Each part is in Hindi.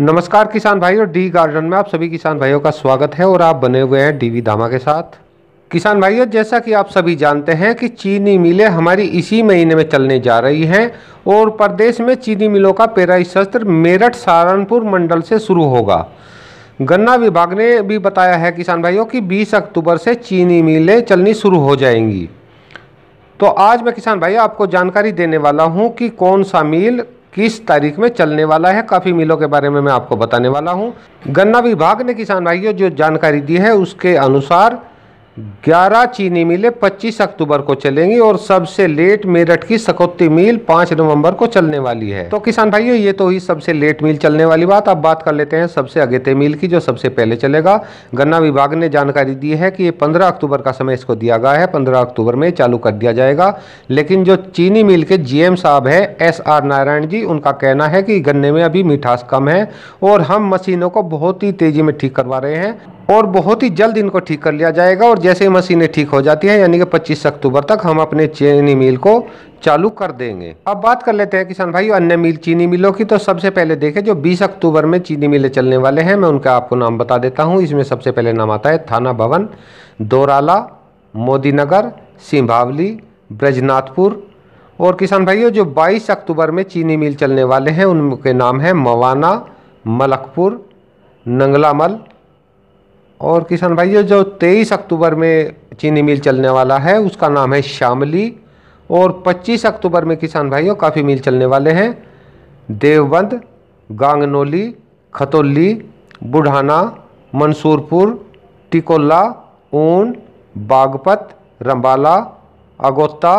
नमस्कार किसान भाई और डी गार्डन में आप सभी किसान भाइयों का स्वागत है और आप बने हुए हैं डीवी धामा के साथ किसान भाइयों जैसा कि आप सभी जानते हैं कि चीनी मिलें हमारी इसी महीने में चलने जा रही हैं और प्रदेश में चीनी मिलों का पेराई सत्र मेरठ सहारनपुर मंडल से शुरू होगा गन्ना विभाग ने भी बताया है किसान भाइयों की बीस अक्टूबर से चीनी मिलें चलनी शुरू हो जाएंगी तो आज मैं किसान भाई आपको जानकारी देने वाला हूं कि कौन सा मील किस तारीख में चलने वाला है काफ़ी मिलों के बारे में मैं आपको बताने वाला हूँ गन्ना विभाग ने किसान भाइयों जो जानकारी दी है उसके अनुसार ग्यारह चीनी मिलें पच्चीस अक्टूबर को चलेंगी और सबसे लेट मेरठ की सकोती मिल पाँच नवंबर को चलने वाली है तो किसान भाइयों ये तो ही सबसे लेट मिल चलने वाली बात अब बात कर लेते हैं सबसे अगेते मिल की जो सबसे पहले चलेगा गन्ना विभाग ने जानकारी दी है कि ये पंद्रह अक्टूबर का समय इसको दिया गया है पंद्रह अक्टूबर में चालू कर दिया जाएगा लेकिन जो चीनी मिल के जी साहब है एस आर नारायण जी उनका कहना है कि गन्ने में अभी मिठास कम है और हम मशीनों को बहुत ही तेज़ी में ठीक करवा रहे हैं और बहुत ही जल्द इनको ठीक कर लिया जाएगा और जैसे ही मशीनें ठीक हो जाती हैं यानी कि 25 अक्टूबर तक हम अपने चीनी मिल को चालू कर देंगे अब बात कर लेते हैं किसान भाई अन्य मिल चीनी मिलों की तो सबसे पहले देखें जो 20 अक्टूबर में चीनी मिलें चलने वाले हैं मैं उनका आपको नाम बता देता हूँ इसमें सबसे पहले नाम आता है थाना भवन दोराला मोदी नगर सिंभावली ब्रजनाथपुर और किसान भाइयों जो बाईस अक्टूबर में चीनी मिल चलने वाले हैं उनके नाम हैं मवाना मलकपुर नंगलामल और किसान भाइयों जो 23 अक्टूबर में चीनी मिल चलने वाला है उसका नाम है शामली और 25 अक्टूबर में किसान भाइयों काफ़ी मिल चलने वाले हैं देवबंद गांगनोली खतौली बुढ़ाना मंसूरपुर टिकोला ऊन बागपत रंबाला अगोता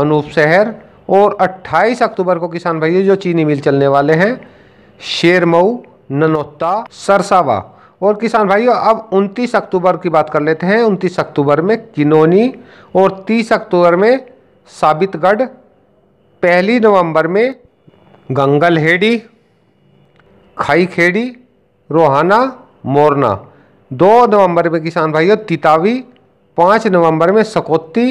अनूप शहर और 28 अक्टूबर को किसान भाइयों जो चीनी मिल चलने वाले हैं शेरमऊ ननोता सरसावा और किसान भाइयों अब 29 अक्टूबर की बात कर लेते हैं 29 अक्टूबर में किनोनी और 30 अक्टूबर में साबितगढ़ पहली नवंबर में गंगलहेड़ी खाईखेड़ी रोहाना मोरना दो नवंबर में किसान भाइयों तितावी पाँच नवंबर में सकोती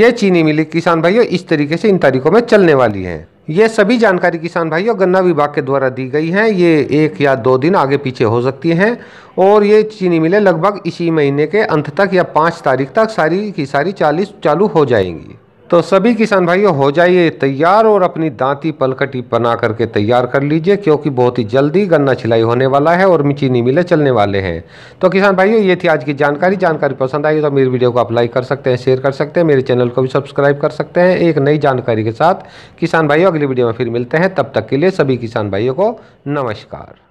ये चीनी मिली किसान भाइयों इस तरीके से इन तारीखों में चलने वाली हैं ये सभी जानकारी किसान भाइयों गन्ना विभाग के द्वारा दी गई है ये एक या दो दिन आगे पीछे हो सकती हैं और ये चीनी मिलें लगभग इसी महीने के अंत तक या पाँच तारीख तक सारी की सारी चालीस चालू हो जाएंगी तो सभी किसान भाइयों हो जाइए तैयार और अपनी दांती पलकटी बना करके तैयार कर लीजिए क्योंकि बहुत ही जल्दी गन्ना छिलाई होने वाला है और मिचीनी मिले चलने वाले हैं तो किसान भाइयों ये थी आज की जानकारी जानकारी पसंद आई तो मेरी वीडियो को आप लाइक कर सकते हैं शेयर कर सकते हैं मेरे चैनल को भी सब्सक्राइब कर सकते हैं एक नई जानकारी के साथ किसान भाइयों अगली वीडियो में फिर मिलते हैं तब तक के लिए सभी किसान भाइयों को नमस्कार